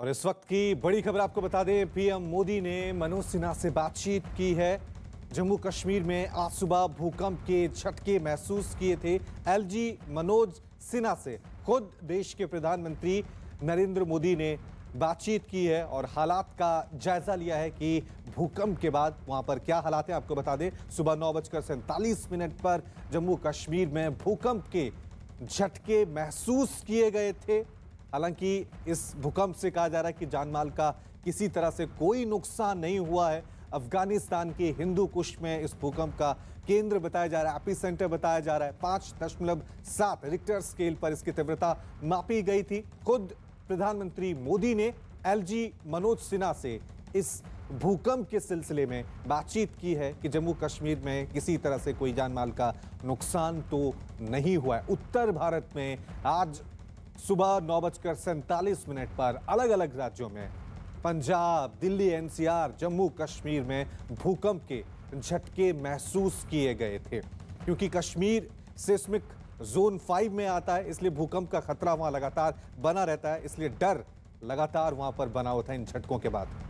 और इस वक्त की बड़ी खबर आपको बता दें पीएम मोदी ने मनोज सिन्हा से बातचीत की है जम्मू कश्मीर में आज सुबह भूकंप के झटके महसूस किए थे एलजी मनोज सिन्हा से खुद देश के प्रधानमंत्री नरेंद्र मोदी ने बातचीत की है और हालात का जायजा लिया है कि भूकंप के बाद वहां पर क्या हालात हैं आपको बता दें सुबह नौ बजकर सैंतालीस मिनट पर जम्मू कश्मीर में भूकंप के झटके महसूस किए गए थे हालांकि इस भूकंप से कहा जा रहा है कि जानमाल का किसी तरह से कोई नुकसान नहीं हुआ है अफगानिस्तान के हिंदू कुश में इस भूकंप का केंद्र बताया जा रहा है एपी सेंटर बताया जा रहा है पाँच दशमलव सात रिक्टर स्केल पर इसकी तीव्रता मापी गई थी खुद प्रधानमंत्री मोदी ने एलजी मनोज सिन्हा से इस भूकंप के सिलसिले में बातचीत की है कि जम्मू कश्मीर में किसी तरह से कोई जानमाल का नुकसान तो नहीं हुआ है उत्तर भारत में आज सुबह नौ बजकर सैंतालीस मिनट पर अलग अलग राज्यों में पंजाब दिल्ली एनसीआर जम्मू कश्मीर में भूकंप के झटके महसूस किए गए थे क्योंकि कश्मीर सिस्मिक जोन फाइव में आता है इसलिए भूकंप का खतरा वहां लगातार बना रहता है इसलिए डर लगातार वहां पर बना होता है इन झटकों के बाद